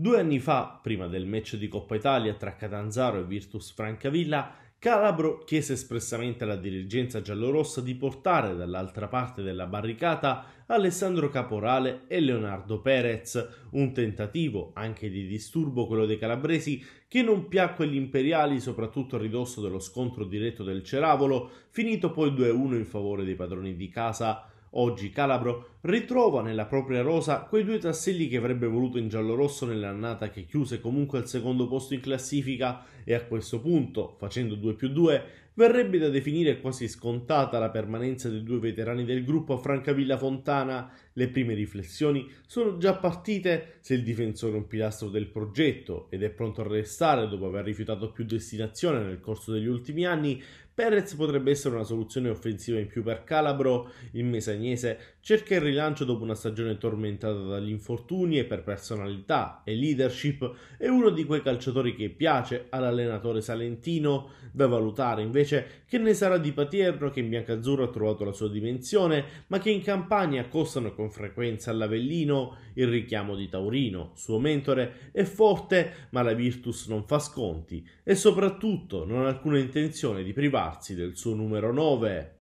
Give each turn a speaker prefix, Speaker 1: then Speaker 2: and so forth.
Speaker 1: Due anni fa, prima del match di Coppa Italia tra Catanzaro e Virtus Francavilla, Calabro chiese espressamente alla dirigenza giallorossa di portare dall'altra parte della barricata Alessandro Caporale e Leonardo Perez, un tentativo anche di disturbo quello dei calabresi che non piacque agli imperiali soprattutto a ridosso dello scontro diretto del Ceravolo, finito poi 2-1 in favore dei padroni di casa. Oggi Calabro ritrova nella propria rosa quei due tasselli che avrebbe voluto in giallo-rosso nell'annata che chiuse comunque al secondo posto in classifica e a questo punto, facendo 2 più 2, verrebbe da definire quasi scontata la permanenza dei due veterani del gruppo a Francavilla Fontana. Le prime riflessioni sono già partite se il difensore è un pilastro del progetto ed è pronto a restare dopo aver rifiutato più destinazione nel corso degli ultimi anni. Perez potrebbe essere una soluzione offensiva in più per Calabro, il mesagnese cerca il rilancio dopo una stagione tormentata dagli infortuni e per personalità e leadership è uno di quei calciatori che piace all'allenatore salentino da valutare invece invece che ne sarà di Paterno che in biancazzurro ha trovato la sua dimensione, ma che in campagna accostano con frequenza all'Avellino il richiamo di Taurino, suo mentore, è forte, ma la Virtus non fa sconti e soprattutto non ha alcuna intenzione di privarsi del suo numero 9.